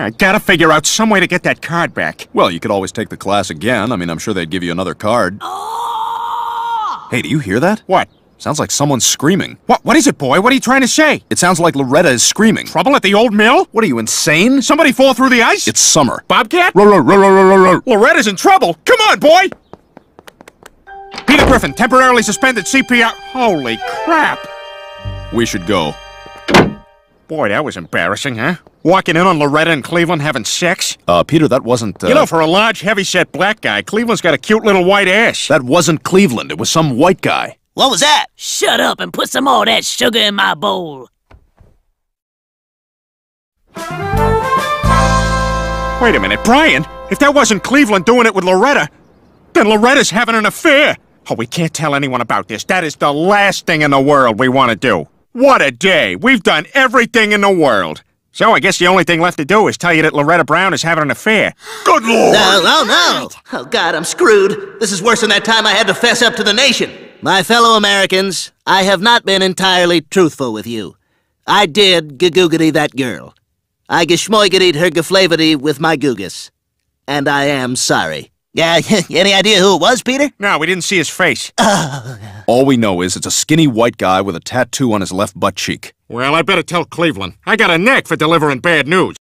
I uh, gotta figure out some way to get that card back. Well, you could always take the class again. I mean, I'm sure they'd give you another card. Oh! Hey, do you hear that? What? Sounds like someone's screaming. What? What is it, boy? What are you trying to say? It sounds like Loretta is screaming. Trouble at the old mill? What are you, insane? Somebody fall through the ice? It's summer. Bobcat? Loretta's in trouble. Come on, boy! Peter Griffin, temporarily suspended CPR. Holy crap! We should go. Boy, that was embarrassing, huh? Walking in on Loretta and Cleveland having sex? Uh, Peter, that wasn't, uh... You know, uh, for a large, heavy-set black guy, Cleveland's got a cute little white ass. That wasn't Cleveland. It was some white guy. What was that? Shut up and put some more of that sugar in my bowl. Wait a minute, Brian! If that wasn't Cleveland doing it with Loretta, then Loretta's having an affair! Oh, we can't tell anyone about this. That is the last thing in the world we want to do. What a day! We've done everything in the world! So I guess the only thing left to do is tell you that Loretta Brown is having an affair. Good lord! No, no, no! Oh god, I'm screwed. This is worse than that time I had to fess up to the nation. My fellow Americans, I have not been entirely truthful with you. I did gagoogity that girl. I geshmoigitied her geflavity with my googus. And I am sorry. Yeah, uh, any idea who it was, Peter? No, we didn't see his face. Oh, All we know is it's a skinny white guy with a tattoo on his left butt cheek. Well, I better tell Cleveland. I got a knack for delivering bad news.